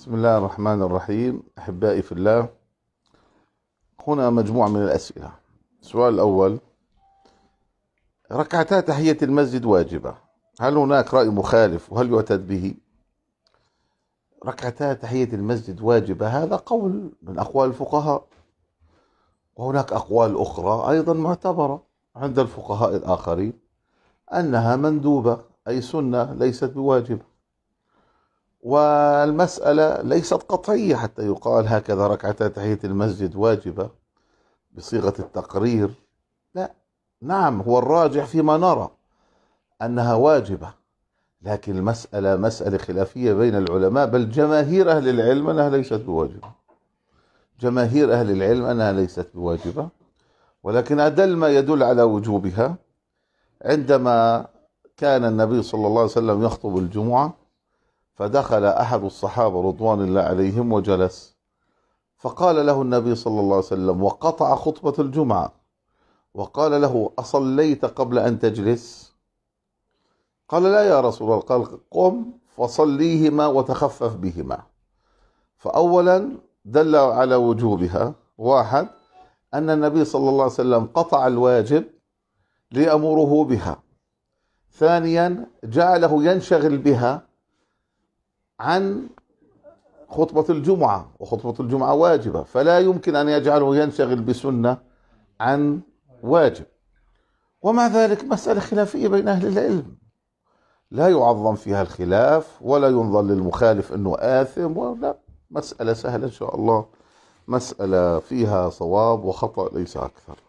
بسم الله الرحمن الرحيم أحبائي في الله هنا مجموعة من الأسئلة السؤال الأول ركعتا تحية المسجد واجبة هل هناك رأي مخالف وهل يعتد به ركعتا تحية المسجد واجبة هذا قول من أقوال الفقهاء وهناك أقوال أخرى أيضا معتبرة عند الفقهاء الآخرين أنها مندوبة أي سنة ليست بواجبة والمسألة ليست قطعية حتى يقال هكذا ركعتا تحية المسجد واجبة بصيغة التقرير لا نعم هو الراجح فيما نرى أنها واجبة لكن المسألة مسألة خلافية بين العلماء بل جماهير أهل العلم أنها ليست بواجبة جماهير أهل العلم أنها ليست بواجبة ولكن أدل ما يدل على وجوبها عندما كان النبي صلى الله عليه وسلم يخطب الجمعة فدخل احد الصحابه رضوان الله عليهم وجلس فقال له النبي صلى الله عليه وسلم وقطع خطبه الجمعه وقال له اصليت قبل ان تجلس قال لا يا رسول الله قال قم فصليهما وتخفف بهما فاولا دل على وجوبها واحد ان النبي صلى الله عليه وسلم قطع الواجب لأمره بها ثانيا جعله ينشغل بها عن خطبة الجمعة وخطبة الجمعة واجبة فلا يمكن أن يجعله ينشغل بسنة عن واجب ومع ذلك مسألة خلافية بين أهل العلم لا يعظم فيها الخلاف ولا ينظر للمخالف أنه آثم ولا مسألة سهلة إن شاء الله مسألة فيها صواب وخطأ ليس أكثر